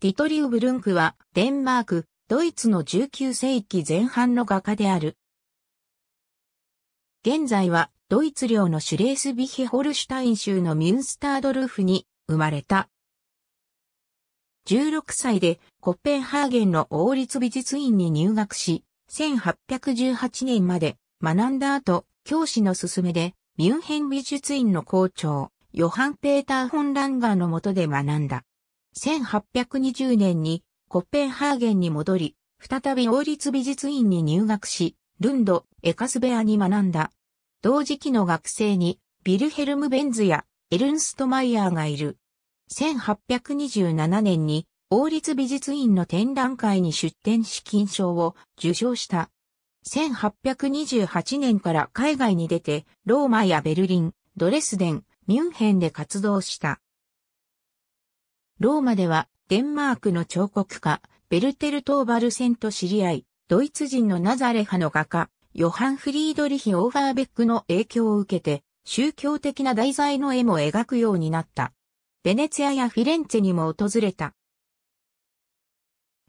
ディトリウ・ブルンクは、デンマーク、ドイツの19世紀前半の画家である。現在は、ドイツ領のシュレースビヒホルシュタイン州のミュンスタードルフに生まれた。16歳でコッペンハーゲンの王立美術院に入学し、1818年まで学んだ後、教師の勧めでミュンヘン美術院の校長、ヨハン・ペーター・フォン・ランガーの下で学んだ。1820年にコッペンハーゲンに戻り、再び王立美術院に入学し、ルンド、エカスベアに学んだ。同時期の学生に、ビルヘルム・ベンズやエルンスト・マイヤーがいる。1827年に、王立美術院の展覧会に出展し金賞を受賞した。1828年から海外に出て、ローマやベルリン、ドレスデン、ミュンヘンで活動した。ローマでは、デンマークの彫刻家、ベルテルトーバルセンと知り合い、ドイツ人のナザレ派の画家、ヨハン・フリードリヒ・オーファーベックの影響を受けて、宗教的な題材の絵も描くようになった。ベネツィアやフィレンツェにも訪れた。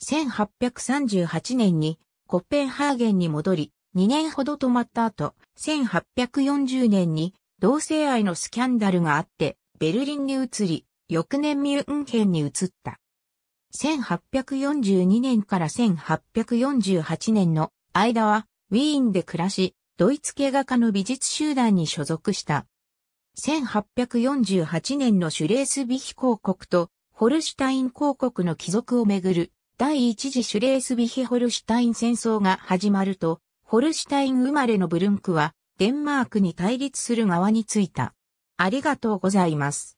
1838年にコッペンハーゲンに戻り、2年ほど泊まった後、1840年に同性愛のスキャンダルがあって、ベルリンに移り、翌年ミュンヘンに移った。1842年から1848年の間はウィーンで暮らし、ドイツ系画家の美術集団に所属した。1848年のシュレースビヒ公国とホルシュタイン公国の帰属をめぐる第一次シュレースビヒホルシュタイン戦争が始まると、ホルシュタイン生まれのブルンクはデンマークに対立する側についた。ありがとうございます。